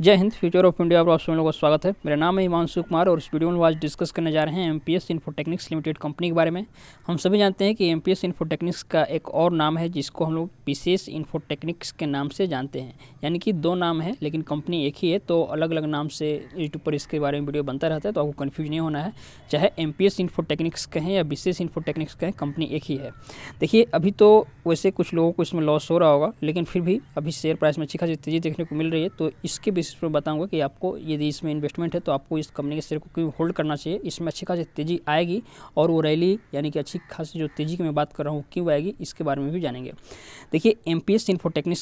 जय Hind future of India पर आप सभी लोगों का स्वागत है मेरा नाम है हिमांशु कुमार और इस वीडियो में आज डिस्कस करने जा रहे हैं M P S Infotechnics limited company के बारे में हम सभी जानते हैं कि एम पी एस इन्फोटेक्निक्स का एक और नाम है जिसको हम लोग विशेष इन्फोटेक्निक्स के नाम से जानते हैं यानी कि दो नाम है लेकिन कंपनी एक ही है तो अलग अलग नाम से यूट्यूब पर इसके बारे में वीडियो बनता रहता है तो आपको कन्फ्यूज नहीं होना है चाहे एम पी एस इन्फोटेक्निक्स कहें या विशेष इन्फोटेक्निक्स कहें कंपनी एक ही है देखिए अभी तो वैसे कुछ लोगों को इसमें लॉस हो रहा होगा लेकिन फिर भी अभी शेयर प्राइस में अच्छी खासी तेज़ी देखने को मिल रही है तो इसके बेसिस पर बताऊंगा कि आपको यदि इसमें इन्वेस्टमेंट है तो आपको इस कंपनी के शेयर को क्यों होल्ड करना चाहिए इसमें अच्छी खासी तेज़ी आएगी और वो रैली यानी कि अच्छी खासी जो तेज़ी की मैं बात कर रहा हूँ क्यों आएगी इसके बारे में भी जानेंगे देखिए एम पी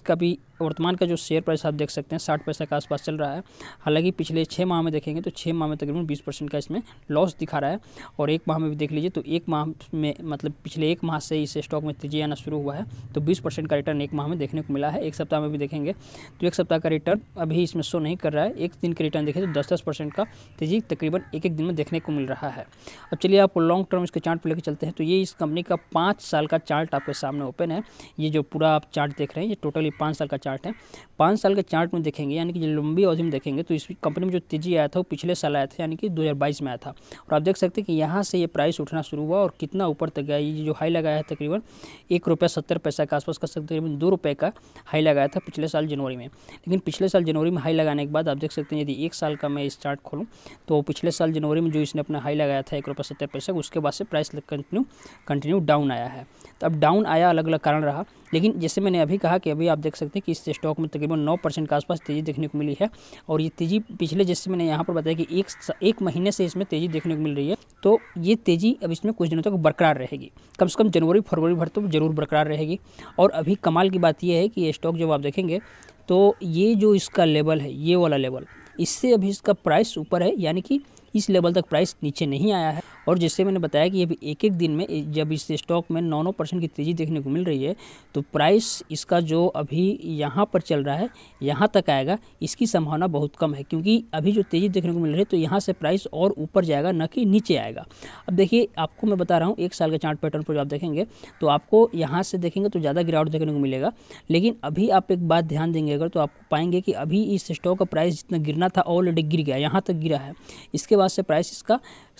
का भी वर्तमान का जो शेयर प्राइस आप देख सकते हैं साठ पैसा के आसपास चल रहा है हालांकि पिछले छः माह में देखेंगे तो छः माह में तकरीबन बीस परसेंट का इसमें लॉस दिखा रहा है और एक माह में भी देख लीजिए तो एक माह में मतलब पिछले एक माह से इस स्टॉक में तेजी आना शुरू हुआ है तो बीस परसेंट का रिटर्न एक माह में देखने को मिला है एक सप्ताह में भी देखेंगे तो एक सप्ताह का रिटर्न अभी इसमें शो नहीं कर रहा है एक दिन का रिटर्न देखें तो दस दस परसेंट का तेजी तकरीबन एक एक दिन में देखने को मिल रहा है अब चलिए आप लॉन्ग टर्म इसके चार्ट पर लेकर चलते हैं तो ये इस कंपनी का पाँच साल का चार्ट आपके सामने ओपन है ये जो पूरा आप चार्ट देख रहे हैं ये टोटली पाँच साल का चार्ट है पाँच साल के चार्ट में देखेंगे यानी कि लंबी अवधि में देखेंगे तो इस कंपनी में जो तेजी आया था वो पिछले साल आया था यानी कि 2022 में आया था और आप देख सकते हैं कि यहाँ से ये प्राइस उठना शुरू हुआ और कितना ऊपर तक गया ये जो हाई लगाया है तकरीबन एक रुपया सत्तर पैसा के आसपास का तकरीबन दो रुपये का हाई लगाया था पिछले साल जनवरी में लेकिन पिछले साल जनवरी में हाई लगाने के बाद आप देख सकते हैं यदि एक साल का मैं इस चार्ट खोलूँ तो पिछले साल जनवरी में जो इसने अपना हाई लगाया था एक रुपये सत्तर पैसा उसके बाद से प्राइस कंटिन्यू कंटिन्यू डाउन आया है तो अब डाउन आया अलग अलग कारण रहा लेकिन जैसे मैंने अभी कहा कि अभी आप देख सकते हैं कि इस स्टॉक में तकरीबन नौ परसेंट के आसपास तेज़ी देखने को मिली है और ये तेज़ी पिछले जैसे मैंने यहाँ पर बताया कि एक एक महीने से इसमें तेज़ी देखने को मिल रही है तो ये तेज़ी अब इसमें कुछ दिनों तक बरकरार रहेगी कम से कम जनवरी फरवरी भर तो ज़रूर बरकरार रहेगी और अभी कमाल की बात यह है कि ये स्टॉक जब आप देखेंगे तो ये जो इसका लेवल है ये वाला लेवल इससे अभी इसका प्राइस ऊपर है यानी कि इस लेवल तक प्राइस नीचे नहीं आया है और जैसे मैंने बताया कि अभी एक एक दिन में जब इस स्टॉक में नौ नौ परसेंट की तेज़ी देखने को मिल रही है तो प्राइस इसका जो अभी यहाँ पर चल रहा है यहाँ तक आएगा इसकी संभावना बहुत कम है क्योंकि अभी जो तेज़ी देखने को मिल रही है तो यहाँ से प्राइस और ऊपर जाएगा न कि नीचे आएगा अब देखिए आपको मैं बता रहा हूँ एक साल के चार्ट पैटर्न पर आप देखेंगे तो आपको यहाँ से देखेंगे तो ज़्यादा गिरावट देखने को मिलेगा लेकिन अभी आप एक बात ध्यान देंगे अगर तो आपको पाएंगे कि अभी इस स्टॉक का प्राइस जितना गिरना था ऑलरेडी गिर गया यहाँ तक गिरा है इसके बाद से प्राइस इसका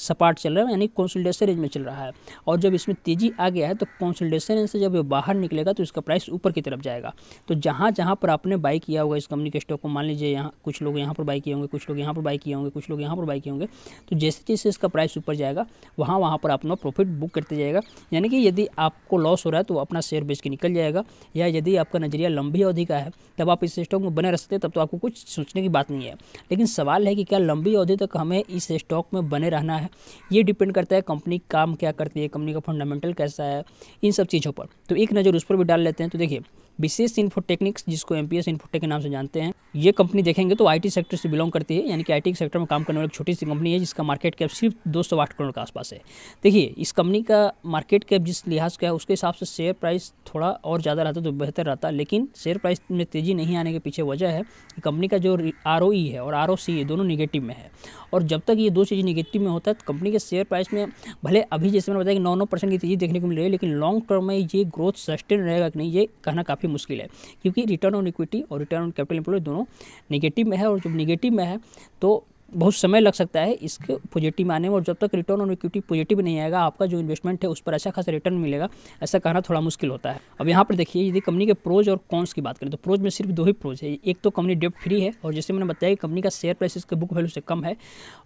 सपाट चल रहा है यानी कॉन्सल्टेशन रेंज में चल रहा है और जब इसमें तेज़ी आ गया है तो कॉन्सल्टेशन रेंज से जब ये बाहर निकलेगा तो इसका प्राइस ऊपर की तरफ जाएगा तो जहाँ जहाँ पर आपने बाई किया होगा इस कंपनी के स्टॉक को मान लीजिए यहाँ कुछ लोग यहाँ पर बाई किए होंगे कुछ लोग यहाँ पर बाई किए होंगे कुछ लोग यहाँ पर बाई किए होंगे तो जैसे जैसे इसका प्राइस ऊपर जाएगा वहाँ वहाँ पर अपना प्रॉफिट बुक करते जाएगा यानी कि यदि आपको लॉस हो रहा है तो अपना शेयर बेच के निकल जाएगा या यदि आपका नज़रिया लंबी अवधि का है तब आप इस स्टॉक में बने रह सकते हैं तब तो आपको कुछ सोचने की बात नहीं है लेकिन सवाल है कि क्या लंबी अवधि तक हमें इस स्टॉक में बने रहना है ये डिपेंड डिपेंड करता है कंपनी काम क्या करती है कंपनी का फंडामेंटल कैसा है इन सब चीज़ों पर तो एक नज़र उस पर भी डाल लेते हैं तो देखिए विशेष इन्फो टेक्निक्स जिसको एम पी के नाम से जानते हैं ये कंपनी देखेंगे तो आईटी सेक्टर से बिलोंग करती है यानी कि आईटी सेक्टर में काम करने वाली छोटी सी कंपनी है जिसका मार्केट कैप सिर्फ दो सौ आठ करोड़ के आसपास है देखिए इस कंपनी का मार्केट कैप जिस लिहाज का है उसके हिसाब से शेयर प्राइस थोड़ा और ज़्यादा रहता तो बेहतर रहता लेकिन शेयर प्राइस में तेज़ी नहीं आने के पीछे वजह है कि कंपनी का जो आर e है और आर दोनों निगेटिव में है और जब तक ये दो चीज़ निगेटिव में होता है तो कंपनी के शेयर प्राइस में भले अभी जैसे मैंने बताया कि नौ नौ परसेंट की तेज़ी देखने को मिल रही है लेकिन लॉन्ग टर्म में ये ग्रोथ सस्टेन रहेगा कि नहीं ये कहना काफ़ी काफ़ी मुश्किल है क्योंकि रिटर्न ऑन इक्विटी और रिटर्न ऑन कैपिटल एम्प्लॉय दोनों निगेटिव में है और जब निगेटिव में है तो बहुत समय लग सकता है इसके पॉजिटिव आने में और जब तक रिटर्न ऑन इक्विटी पॉजिटिव नहीं आएगा आपका जो इन्वेस्टमेंट है उस पर अच्छा खासा रिटर्न मिलेगा ऐसा कहना थोड़ा मुश्किल होता है अब यहाँ पर देखिए यदि कंपनी के प्रोज और कॉन्स की बात करें तो प्रोज में सिर्फ दो ही प्रोज है एक तो कंपनी डेप्ट फ्री है और जैसे मैंने बताया कि कंपनी का शेयर प्राइस इसके बुक वैल्यू से कम है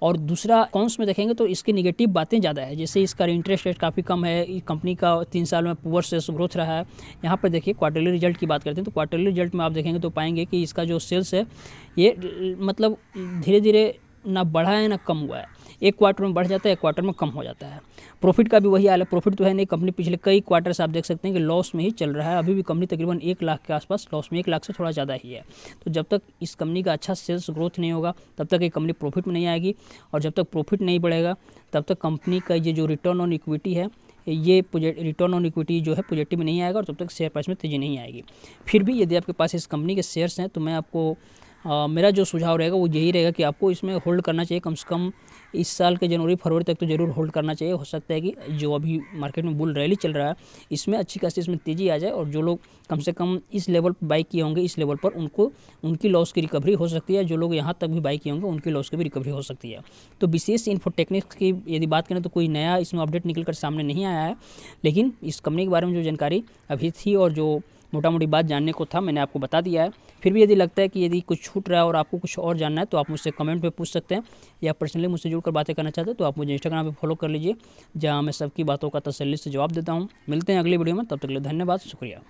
और दूसरा कॉन्स में देखेंगे तो इसकी निगेटिव बातें ज़्यादा है जैसे इसका इंटरेस्ट रेट काफ़ी कम है कंपनी का तीन साल में पुअर सेल्स ग्रोथ रहा है यहाँ पर देखिए क्वार्टरली रिजल्ट की बात करते हैं तो क्वार्टरली रिजल्ट में आप देखेंगे तो पाएंगे कि इसका जो सेल्स है ये मतलब धीरे धीरे ना बढ़ा है ना कम हुआ है एक क्वार्टर में बढ़ जाता है एक क्वार्टर में कम हो जाता है प्रॉफिट का भी वही हाल है प्रॉफिट तो है नहीं कंपनी पिछले कई क्वार्टर से आप देख सकते हैं कि लॉस में ही चल रहा है अभी भी कंपनी तकरीबन एक लाख के आसपास लॉस में एक लाख से थोड़ा ज़्यादा ही है तो जब तक इस कंपनी का अच्छा सेल्स ग्रोथ नहीं होगा तब तक ये कंपनी प्रॉफिट में नहीं आएगी और जब तक प्रॉफिट नहीं बढ़ेगा तब तक कंपनी का ये जो रिटर्न ऑन इक्विटी है ये रिटर्न ऑन इक्विटी जो है पॉजिटिव में नहीं आएगा और तब तक शेयर प्राइस में तेज़ी नहीं आएगी फिर भी यदि आपके पास इस कंपनी के शेयर्स हैं तो मैं आपको आ, मेरा जो सुझाव रहेगा वो यही रहेगा कि आपको इसमें होल्ड करना चाहिए कम से कम इस साल के जनवरी फरवरी तक तो ज़रूर होल्ड करना चाहिए हो सकता है कि जो अभी मार्केट में बुल रैली चल रहा है इसमें अच्छी खासी इसमें तेज़ी आ जाए और जो लोग कम से कम इस लेवल पर बाइक किए होंगे इस लेवल पर उनको उनकी लॉस की रिकवरी हो सकती है जो लोग यहाँ तक भी बाइक किए होंगे उनकी लॉस की भी रिकवरी हो सकती है तो विशेष इन्फोटेक्निक्स की यदि बात करें तो कोई नया इसमें अपडेट निकल कर सामने नहीं आया है लेकिन इस कंपनी के बारे में जो जानकारी अभी थी और जो मोटा मोटी बात जानने को था मैंने आपको बता दिया है फिर भी यदि लगता है कि यदि कुछ छूट रहा है और आपको कुछ और जानना है तो आप मुझसे कमेंट में पूछ सकते हैं या पर्सनली मुझसे जुड़कर बातें करना चाहते हैं तो आप मुझे इंस्टाग्राम पर फॉलो कर लीजिए जहाँ मैं सबकी बातों का तसली से जवाब देता हूँ मिलते हैं अगली वीडियो में तब तक के लिए धन्यवाद शुक्रिया